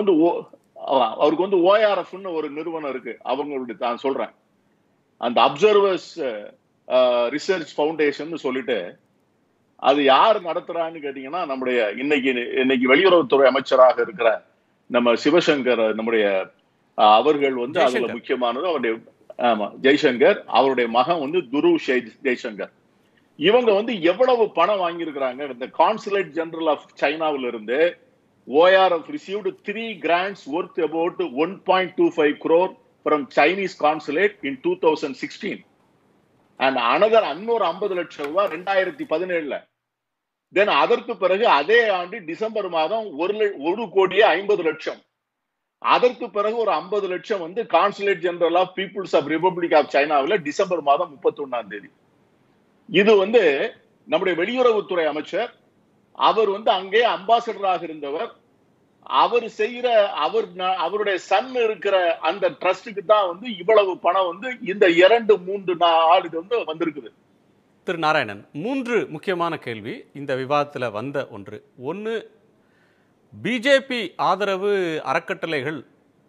வந்து அவருக்கு வந்து ஓஆர்எஃப்னு ஒரு நிறுவனம் இருக்கு அவங்களுடைய நான் சொல்றேன் அந்த அப்சர்வர்ஸ் ரிசர்ச் ஃபவுண்டேஷன் சொல்லிட்டு அது யார் நடத்துறான்னு கேட்டீங்கன்னா நம்முடைய இன்னைக்கு இன்னைக்கு வெளியுறவுத்துறை அமைச்சராக இருக்கிற நம்ம சிவசங்கர் நம்முடைய அவர்கள் வந்து அதுல முக்கியமானது அவருடைய ஆமா ஜெய்சங்கர் அவருடைய மகன் வந்து துரு ஜெய்சங்கர் இவங்க வந்து எவ்வளவு பணம் வாங்கியிருக்கிறாங்க இந்த கான்சுலேட் ஜெனரல் ஆஃப் சைனாவில இருந்து three grants worth about one point two five crore from Chinese consulate in two thousand sixteen and another அன்னூறு ஐம்பது லட்சம் ரூபாய் ரெண்டாயிரத்தி பதினேழுல தென் அதற்கு பிறகு அதே ஆண்டு டிசம்பர் மாதம் ஒரு ஒரு கோடியே ஐம்பது லட்சம் அதற்கு பிறகு ஒரு ஐம்பது லட்சம் வந்து consulate general of People's of Republic of சைனாவில் டிசம்பர் மாதம் முப்பத்தி ஒன்னாம் தேதி இது வந்து நம்முடைய வெளியுறவுத்துறை அமைச்சர் அவர் வந்து அங்கே அம்பாசடராக இருந்தவர் அவர் செய்யற அவர் அவருடைய சன் இருக்கிற அந்த ட்ரஸ்டுக்கு தான் வந்து இவ்வளவு பணம் வந்து இந்த இரண்டு மூன்று ஆளுக்கு வந்து வந்திருக்குது திரு நாராயணன் மூன்று முக்கியமான கேள்வி இந்த விவாதத்தில் வந்த ஒன்று ஒன்று பிஜேபி ஆதரவு அறக்கட்டளைகள்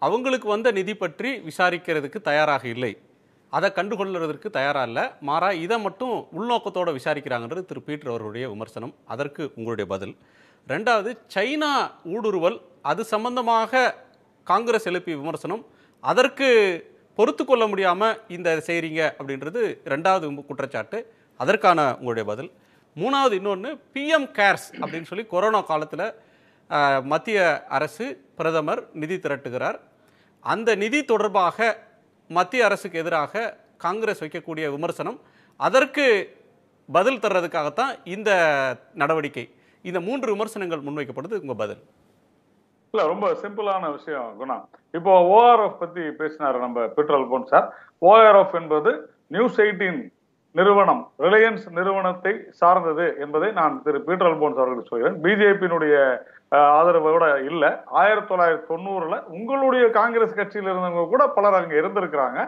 அவங்களுக்கு வந்த நிதி பற்றி விசாரிக்கிறதுக்கு தயாராக இல்லை அதை கண்டுகொள்ளுறதற்கு தயாராக இல்லை மாறா இதை மட்டும் உள்நோக்கத்தோடு விசாரிக்கிறாங்கன்றது திரு பீட்டர் அவருடைய விமர்சனம் அதற்கு உங்களுடைய பதில் ரெண்டாவது சைனா ஊடுருவல் அது சம்பந்தமாக காங்கிரஸ் எழுப்பிய விமர்சனம் அதற்கு பொறுத்து கொள்ள முடியாமல் இந்த செய்கிறீங்க அப்படின்றது ரெண்டாவது குற்றச்சாட்டு அதற்கான உங்களுடைய பதில் மூணாவது இன்னொன்று பிஎம் கேர்ஸ் அப்படின்னு சொல்லி கொரோனா காலத்தில் மத்திய அரசு பிரதமர் நிதி திரட்டுகிறார் அந்த நிதி தொடர்பாக மத்திய அரசுக்கு எதிராக காங்கிரஸ் வைக்கக்கூடிய விமர்சனம் அதற்கு பதில் தர்றதுக்காகத்தான் இந்த நடவடிக்கை இந்த மூன்று விமர்சனங்கள் முன்வைக்கப்படுது உங்க பதில் இல்ல ரொம்ப சிம்பிளான விஷயம் குணா இப்போ ஓஆர்எஃப் பத்தி பேசினாரு நம்ம பெட்ரோல் போன் சார் ஓஆர்எஃப் என்பது நியூஸ் எயிட்டீன் நிறுவனம் ரிலையன்ஸ் நிறுவனத்தை சார்ந்தது என்பதை நான் திரு பீட்டர் அல்போன்ஸ் அவர்களுக்கு சொல்கிறேன் பிஜேபியினுடைய ஆதரவோட இல்லை ஆயிரத்தி தொள்ளாயிரத்தி தொண்ணூறுல உங்களுடைய காங்கிரஸ் கட்சியில் இருந்தவங்க கூட பலர் அங்கே இருந்திருக்கிறாங்க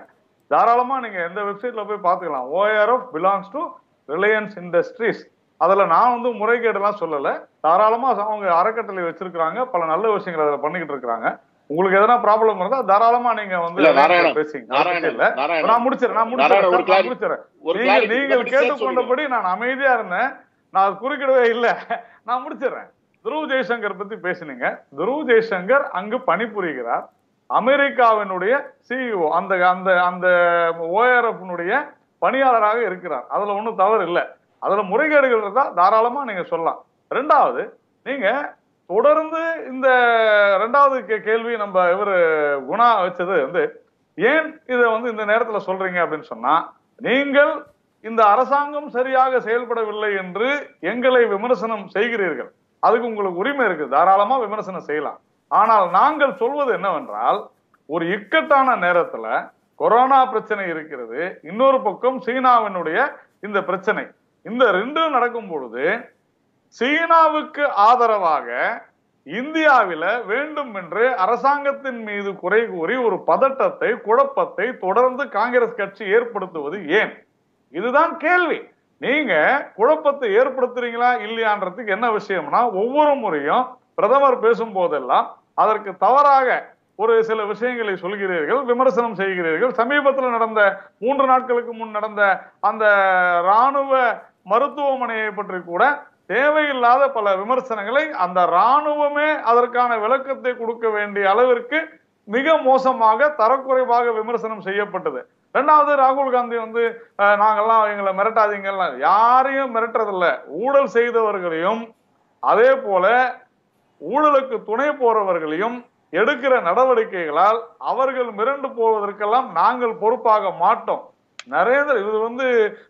தாராளமாக நீங்கள் எந்த வெப்சைட்ல போய் பார்த்துக்கலாம் ORF belongs to Reliance Industries அதில் நான் வந்து முறைகேடுலாம் சொல்லலை தாராளமாக அவங்க அறக்கட்டளை வச்சிருக்கிறாங்க பல நல்ல விஷயங்கள் அதில் பண்ணிக்கிட்டு இருக்கிறாங்க உங்களுக்கு எதனா ப்ராப்ளம் இருந்தா தாராளமா நீங்க வந்து பேசுங்க நான் முடிச்சிடறேன் நான் முடிச்சிடறேன் நீங்க நீங்கள் கேட்டுக்கொண்டபடி நான் அமைதியா இருந்தேன் நான் குறுக்கிடவே இல்ல நான் முடிச்சிடறேன் துருவ் ஜெய்சங்கர் பத்தி பேசினீங்க துருவ் ஜெய்சங்கர் அங்கு பணிபுரிகிறார் அமெரிக்காவினுடைய சிஇஓ e அந்த அந்த அந்த ஓஆர்எஃப்னுடைய பணியாளராக இருக்கிறார் அதுல ஒன்றும் தவறு இல்லை அதுல முறைகேடுகள் இருந்தா தாராளமா நீங்க சொல்லலாம் ரெண்டாவது நீங்க தொடர்ந்து இந்த ரெண்டாவது கேள்வி நம்ம இவர் குணா வச்சது வந்து ஏன் இதை வந்து இந்த நேரத்தில் சொல்றீங்க அப்படின்னு சொன்னா நீங்கள் இந்த அரசாங்கம் சரியாக செயல்படவில்லை என்று எங்களை விமர்சனம் செய்கிறீர்கள் அதுக்கு உங்களுக்கு உரிமை இருக்கு தாராளமா விமர்சனம் செய்யலாம் ஆனால் நாங்கள் சொல்வது என்னவென்றால் ஒரு இக்கட்டான நேரத்துல கொரோனா பிரச்சனை இருக்கிறது இன்னொரு பக்கம் சீனாவினுடைய இந்த பிரச்சனை இந்த ரெண்டும் நடக்கும் பொழுது சீனாவுக்கு ஆதரவாக இந்தியாவில வேண்டும் என்று அரசாங்கத்தின் மீது குறை கூறி ஒரு பதட்டத்தை குழப்பத்தை தொடர்ந்து காங்கிரஸ் கட்சி ஏற்படுத்துவது ஏன் இதுதான் கேள்வி நீங்க குழப்பத்தை ஏற்படுத்துறீங்களா இல்லையான்றதுக்கு என்ன விஷயம்னா ஒவ்வொரு முறையும் பிரதமர் பேசும் போதெல்லாம் அதற்கு தவறாக ஒரு சில விஷயங்களை சொல்கிறீர்கள் விமர்சனம் செய்கிறீர்கள் சமீபத்தில் நடந்த மூன்று நாட்களுக்கு முன் நடந்த அந்த இராணுவ மருத்துவமனையை பற்றி கூட தேவையில்லாத பல விமர்சனங்களை அந்த இராணுவமே அதற்கான விளக்கத்தை கொடுக்க வேண்டிய அளவிற்கு மிக மோசமாக தரக்குறைவாக விமர்சனம் செய்யப்பட்டது ரெண்டாவது ராகுல் காந்தி வந்து நாங்கள்லாம் எங்களை மிரட்டாதீங்கலாம் யாரையும் மிரட்டுறதில்ல ஊழல் செய்தவர்களையும் அதே போல ஊழலுக்கு துணை போறவர்களையும் எடுக்கிற நடவடிக்கைகளால் அவர்கள் மிரண்டு போவதற்கெல்லாம் நாங்கள் பொறுப்பாக மாட்டோம் நரேந்திர இது வந்து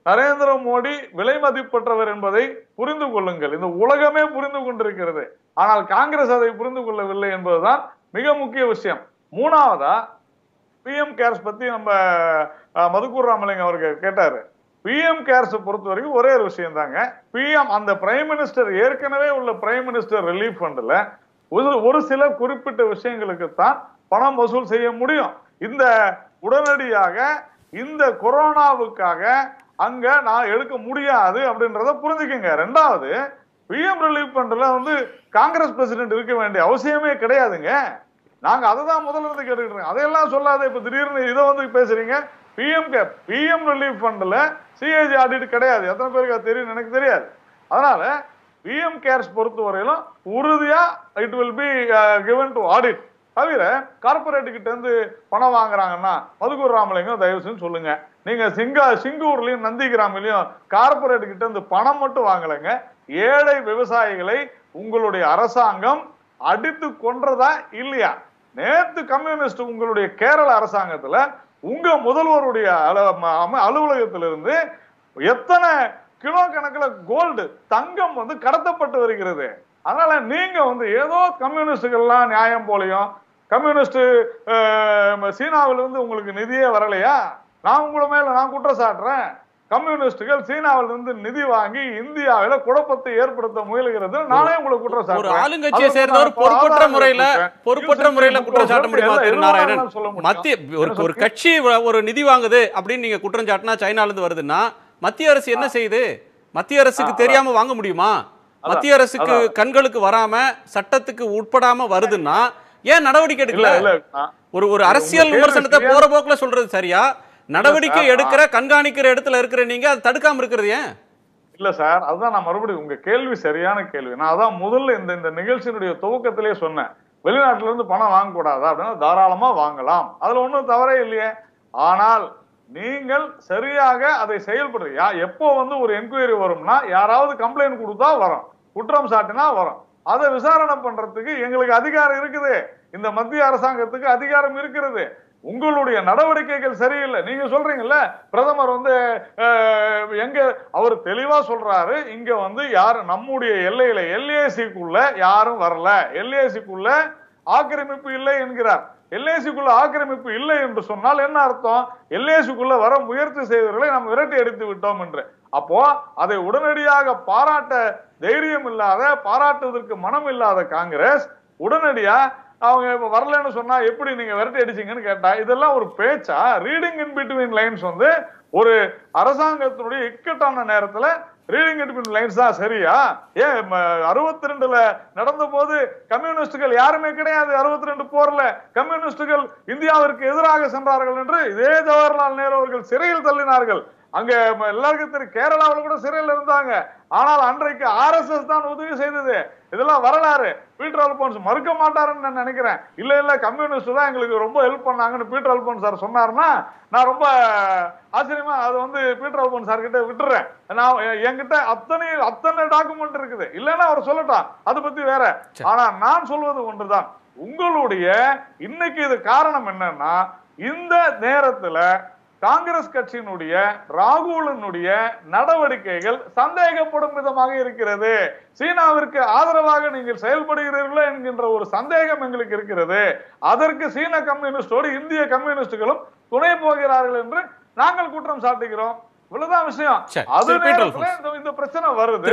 நரேந்திர மோடி விலை மதிப்பற்றவர் என்பதை புரிந்து கொள்ளுங்கள் இந்த உலகமே புரிந்து கொண்டிருக்கிறது ஆனால் காங்கிரஸ் அதை புரிந்து கொள்ளவில்லை என்பதுதான் மிக முக்கிய விஷயம் மூணாவதா பிஎம் கேர்ஸ் பத்தி நம்ம மதுக்கூர் ராமலிங்கம் அவர்கள் கேட்டாரு பிஎம் கேர்ஸ் பொறுத்த வரைக்கும் ஒரே ஒரு விஷயம் தாங்க பிஎம் அந்த பிரைம் மினிஸ்டர் ஏற்கனவே உள்ள பிரைம் மினிஸ்டர் ரிலீஃப் ஃபண்ட்ல ஒரு சில குறிப்பிட்ட விஷயங்களுக்கு தான் பணம் வசூல் செய்ய முடியும் இந்த உடனடியாக இந்த கொரோனாவுக்காக அங்க நான் எடுக்க முடியாது அப்படின்றத புரிஞ்சுக்கங்க ரெண்டாவது பிஎம் ரிலீஃப் ஃபண்ட்ல வந்து காங்கிரஸ் பிரசிடென்ட் இருக்க வேண்டிய அவசியமே கிடையாதுங்க நாங்க அதை தான் முதல்ல இருந்து கேட்டுக்கிட்டு இருக்கோம் அதையெல்லாம் சொல்லாத இப்ப திடீர்னு இதை வந்து பேசுறீங்க பிஎம் கேப் பிஎம் ரிலீஃப் ஃபண்டில் சிஏஜி ஆடிட் கிடையாது எத்தனை பேருக்கு அது தெரியும் எனக்கு தெரியாது அதனால பிஎம் கேர்ஸ் பொறுத்தவரையிலும் உறுதியாக it will be given to audit தவிர கார்பரேட்டு கிட்டேருந்து பணம் வாங்குறாங்கன்னா மதுகூர் ராமலிங்கம் தயவு செஞ்சு சொல்லுங்க நீங்க சிங்கா சிங்கூர்லயும் கிராமிலையும் கார்பரேட்டு கிட்டேருந்து பணம் மட்டும் வாங்கலைங்க ஏழை விவசாயிகளை உங்களுடைய அரசாங்கம் அடித்து கொன்றதா இல்லையா நேத்து கம்யூனிஸ்ட் உங்களுடைய கேரள அரசாங்கத்துல உங்க முதல்வருடைய அலுவலகத்திலிருந்து எத்தனை கிலோ கணக்கில் கோல்டு தங்கம் வந்து கடத்தப்பட்டு வருகிறது அதனால நீங்க வந்து ஏதோ கம்யூனிஸ்டுகள்லாம் நியாயம் போலையும் கம்யூனிஸ்ட் சீனாவிலிருந்து உங்களுக்கு நிதியே வரலையா நான் உங்களை மேல நான் குற்றம் சாட்டுறேன் கம்யூனிஸ்டுகள் சீனாவிலிருந்து நிதி வாங்கி இந்தியாவில குழப்பத்தை ஏற்படுத்த முயலுகிறது நானே உங்களுக்கு குற்றம் ஆளுங்கட்சியை சேர்ந்தவர் பொறுப்பற்ற முறையில பொறுப்பற்ற முறையில குற்றச்சாட்ட முடியுமா திரு நாராயணன் மத்திய ஒரு கட்சி ஒரு நிதி வாங்குது அப்படின்னு நீங்க குற்றம் சாட்டினா சைனால இருந்து வருதுன்னா மத்திய அரசு என்ன செய்யுது மத்திய அரசுக்கு தெரியாம வாங்க முடியுமா மத்திய அரசுக்கு கண்களுக்கு வராம சட்டத்துக்கு உட்படாம வருதுன்னா ஏன் நடவடிக்கை எடுக்கல ஒரு ஒரு அரசியல் விமர்சனத்தை போற போக்குல சொல்றது சரியா நடவடிக்கை எடுக்கிற கண்காணிக்கிற இடத்துல இருக்கிற நீங்க அதை தடுக்காம இருக்கிறது ஏன் இல்ல சார் அதுதான் நான் மறுபடியும் உங்க கேள்வி சரியான கேள்வி நான் அதான் முதல்ல இந்த இந்த நிகழ்ச்சியினுடைய துவக்கத்திலேயே சொன்னேன் வெளிநாட்டுல இருந்து பணம் வாங்கக்கூடாதா அப்படின்னா தாராளமா வாங்கலாம் அதுல ஒண்ணும் தவறே இல்லையே ஆனால் நீங்கள் சரியாக அதை செயல்படுறீங்க எப்போ வந்து ஒரு என்கொயரி வரும்னா யாராவது கம்ப்ளைண்ட் கொடுத்தா வரும் குற்றம் சாட்டினா வரும் அதை விசாரணை பண்றதுக்கு எங்களுக்கு அதிகாரம் இருக்குது இந்த மத்திய அரசாங்கத்துக்கு அதிகாரம் இருக்கிறது உங்களுடைய நடவடிக்கைகள் சரியில்லை நீங்க சொல்றீங்கல்ல பிரதமர் வந்து எங்க அவர் தெளிவா சொல்றாரு இங்க வந்து யார் நம்முடைய எல்லையில எல்ஏசிக்குள்ள யாரும் வரல எல்ஏசிக்குள்ள ஆக்கிரமிப்பு இல்லை என்கிறார் எல்ஏசிக்குள்ள ஆக்கிரமிப்பு இல்லை என்று சொன்னால் என்ன அர்த்தம் எல்ஏசிக்குள்ள வர முயற்சி செய்தவர்களை நாம் விரட்டி அடித்து விட்டோம் என்று அப்போ அதை உடனடியாக பாராட்ட தைரியம் இல்லாத பாராட்டுவதற்கு மனம் இல்லாத காங்கிரஸ் உடனடியா அவங்க இப்ப வரலன்னு சொன்னா எப்படி நீங்க விரட்டி அடிச்சீங்கன்னு கேட்டா இதெல்லாம் ஒரு பேச்சா ரீடிங் இன் பிட்வீன் லைன்ஸ் வந்து ஒரு அரசாங்கத்தினுடைய இக்கட்டான நேரத்துல ரீடிங் இட் லைன்ஸ் தான் சரியா ஏ அறுபத்தி ரெண்டுல நடந்த போது கம்யூனிஸ்டுகள் யாருமே கிடையாது அறுபத்தி ரெண்டு போர்ல கம்யூனிஸ்டுகள் இந்தியாவிற்கு எதிராக சென்றார்கள் என்று இதே ஜவஹர்லால் நேரு அவர்கள் சிறையில் தள்ளினார்கள் அங்க எல்லாருக்கும் தெரியும் கேரளாவில் கூட சிறையில் இருந்தாங்க ஆனால் அன்றைக்கு ஆர் எஸ் எஸ் தான் உதவி செய்தது இதெல்லாம் வரலாறு பீட்டர் அல்போன்ஸ் மறுக்க மாட்டாருன்னு நான் நினைக்கிறேன் இல்ல இல்ல கம்யூனிஸ்ட் தான் எங்களுக்கு ரொம்ப ஹெல்ப் பண்ணாங்கன்னு பீட்டர் அல்போன் சார் சொன்னாருன்னா நான் ரொம்ப ஆச்சரியமா அது வந்து பீட்டர் அல்போன் சார் கிட்ட விட்டுறேன் நான் என்கிட்ட அத்தனை அத்தனை டாக்குமெண்ட் இருக்குது இல்லைன்னா அவர் சொல்லட்டான் அதை பத்தி வேற ஆனா நான் சொல்வது ஒன்றுதான் உங்களுடைய இன்னைக்கு இது காரணம் என்னன்னா இந்த நேரத்துல காங்கிரஸ் கட்சியினுடைய ராகுலனுடைய நடவடிக்கைகள் சந்தேகப்படும் விதமாக இருக்கிறது சீனாவிற்கு ஆதரவாக நீங்கள் செயல்படுகிறீர்களோ என்கின்ற ஒரு சந்தேகம் எங்களுக்கு இருக்கிறது அதற்கு சீன கம்யூனிஸ்டோடு இந்திய கம்யூனிஸ்டுகளும் துணை போகிறார்கள் என்று நாங்கள் குற்றம் சாட்டுகிறோம் இவ்வளவுதான் விஷயம் அது இந்த பிரச்சனை வருது